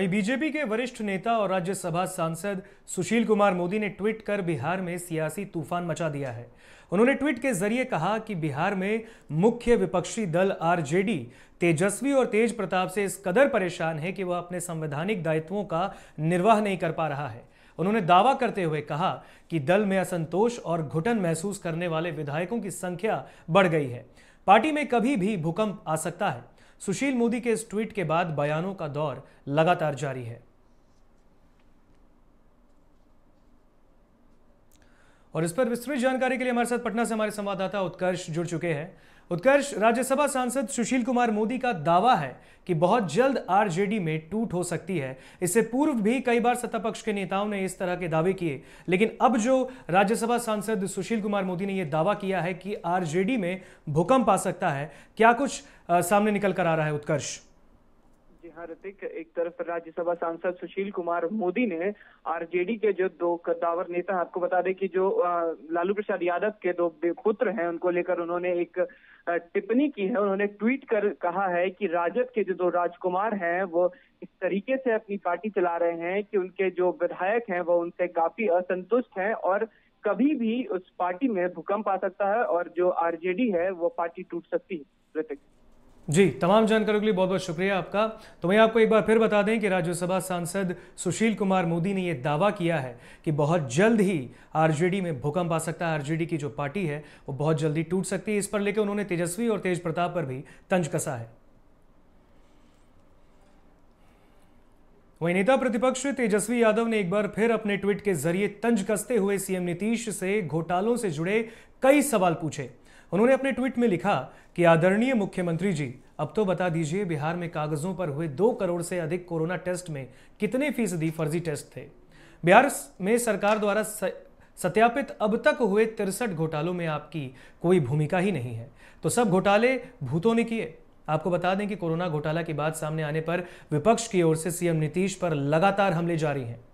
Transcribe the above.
वहीं बीजेपी के वरिष्ठ नेता और राज्यसभा सांसद सुशील कुमार मोदी ने ट्वीट कर बिहार में सियासी तूफान मचा दिया है उन्होंने ट्वीट के जरिए कहा कि बिहार में मुख्य विपक्षी दल आरजेडी तेजस्वी और तेज प्रताप से इस कदर परेशान है कि वह अपने संवैधानिक दायित्वों का निर्वाह नहीं कर पा रहा है उन्होंने दावा करते हुए कहा कि दल में असंतोष और घुटन महसूस करने वाले विधायकों की संख्या बढ़ गई है पार्टी में कभी भी भूकंप आ सकता है सुशील मोदी के इस ट्वीट के बाद बयानों का दौर लगातार जारी है और इस पर विस्तृत जानकारी के लिए हमारे साथ पटना से हमारे संवाददाता उत्कर्ष जुड़ चुके हैं उत्कर्ष राज्यसभा सांसद सुशील कुमार मोदी का दावा है कि बहुत जल्द आरजेडी में टूट हो सकती है इससे पूर्व भी कई बार सत्ता पक्ष के नेताओं ने इस तरह के दावे किए लेकिन अब जो राज्यसभा सांसद सुशील कुमार मोदी ने यह दावा किया है कि आरजेडी में भूकंप आ सकता है क्या कुछ सामने निकल कर आ रहा है उत्कर्ष जी हाँ ऋतिक एक तरफ राज्यसभा सांसद सुशील कुमार मोदी ने आरजेडी के जो दो कद्दावर नेता आपको बता दें कि जो लालू प्रसाद यादव के दो पुत्र हैं उनको लेकर उन्होंने एक टिप्पणी की है उन्होंने ट्वीट कर कहा है कि राजद के जो दो राजकुमार हैं वो इस तरीके से अपनी पार्टी चला रहे हैं कि उनके जो विधायक हैं वो उनसे काफी असंतुष्ट हैं और कभी भी उस पार्टी में भूकंप आ सकता है और जो आरजेडी है वो पार्टी टूट सकती है ऋतिक जी तमाम जानकारियों के लिए बहुत बहुत शुक्रिया आपका तो मैं आपको एक बार फिर बता दें कि राज्यसभा सांसद सुशील कुमार मोदी ने यह दावा किया है कि बहुत जल्द ही आरजेडी में भूकंप आ सकता है आरजेडी की जो पार्टी है वो बहुत जल्दी टूट सकती है इस पर लेकर उन्होंने तेजस्वी और तेज प्रताप पर भी तंज कसा है वहीं नेता प्रतिपक्ष तेजस्वी यादव ने एक बार फिर अपने ट्वीट के जरिए तंज कसते हुए सीएम नीतीश से घोटालों से जुड़े कई सवाल पूछे उन्होंने अपने ट्वीट में लिखा कि आदरणीय मुख्यमंत्री जी अब तो बता दीजिए बिहार में कागजों पर हुए दो करोड़ से अधिक कोरोना टेस्ट में कितने फीसदी फर्जी टेस्ट थे बिहार में सरकार द्वारा सत्यापित अब तक हुए तिरसठ घोटालों में आपकी कोई भूमिका ही नहीं है तो सब घोटाले भूतों ने किए आपको बता दें कि कोरोना घोटाला की बात सामने आने पर विपक्ष की ओर से सीएम नीतीश पर लगातार हमले जारी हैं